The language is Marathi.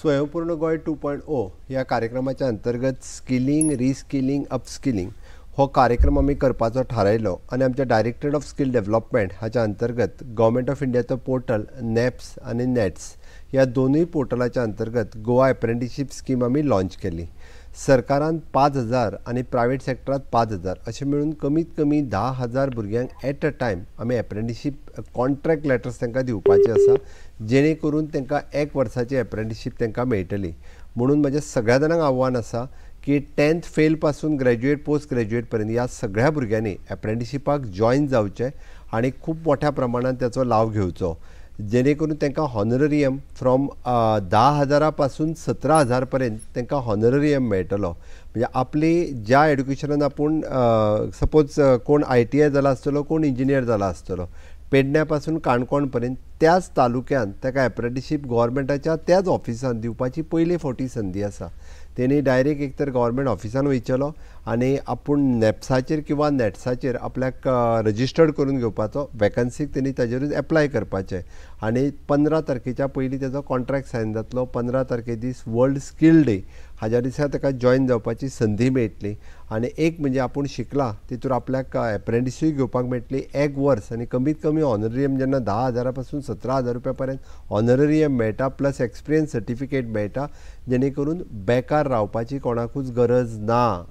स्वयंपूर्ण गोय टू पॉईंट ओ ह्या कार्यक्रमाच्या अंतर्गत स्किलिंग रिस्किलिंग अपस्किलिंग हो कार्यक्रम आम्ही करपाचो थारायलो आणि आमच्या डायरेक्टरेट ऑफ स्किल डेव्हलपमेंट हाच्या अंतर्गत गव्हर्मेंट ऑफ इंडियाचं पोर्टल नॅप्स आणि नॅट्स ह्या दोनूय पोर्टलाच्या अंतर्गत गोवा अप्रेंटिशिप स्कीम आम्ही लॉन्च केली सरकारान पांच हजार आनी प्रायवेट सॅक्टरांत पांच हजार अशें मेळून कमीत कमी धा हजार भुरग्यांक एट अ टायम आमी एप्रेंटीशीप कॉन्ट्रॅक्ट लेटर्स तांकां दिवपाचे आसा जेणे करून तांकां एक वर्साची एप्रेंटीशीप त्यांना मेळटली म्हणून माझ्या सगळ्या जाणांक आव्हान असा की टेन्थ फेल पासून ग्रॅज्युएट पोस्ट ग्रॅज्युएट पर्यंत या सगळ्या भुरग्यांनी एप्रेंटीशिपाक जॉईन जावचे आणि खूप मोठ्या प्रमाणात त्याचा लाव घेवचो जेणेकरून करून हॉनररियम फ्रॉम दहा हजारा पासून सतरा हजार पर्यंत तांकां हॉनररियम मेळटलो म्हणजे आपली ज्या एड्युकेशनान आपूण सपोज कोण आय टी आय जाला आसतलो कोण इंजिनियर जाला आसतलो पेडण्यापासून काणकोणपर्यंत त्याच तालुक्यात ताका एप्रॅटिशीप गोवोरमेंटाच्या त्याच ऑफिसान दिवपाची पहिले फावटी संदी आसा तेणी डायरेक्ट एक तर गव्हर्मेंट ऑफिसान वयचलो आनी आपूण नॅप्साचेर किंवा नॅट्साचेर आपल्याक रजिस्टर्ड करून घेवपाचो वॅकन्सीक तेणी ताजेरूच एप्लाय करपाचें आनी पंदरा तारखेच्या पयलीं त्याचा कॉन्ट्रॅक्ट सायन जातलो पंदरा तारखे दीस वर्ल्ड स्कील डे हजार दिसा ताका जॉयन जावपाची संधी मेळटली आनी एक म्हणजे आपूण शिकला तितूर आपल्याक एप्रेंटिसूय घेवपाक मेळटली एक वर्स आनी कमीत कमी ऑनरेरियम जेन्ना धा हजारा पासून सतरा हजार रुपया पर्यंत ऑनरेरियम मेळटा प्लस एक्सपिरियन्स सर्टिफिकेट मेळटा जेणे करून बेकार रावपाची कोणाकूच गरज ना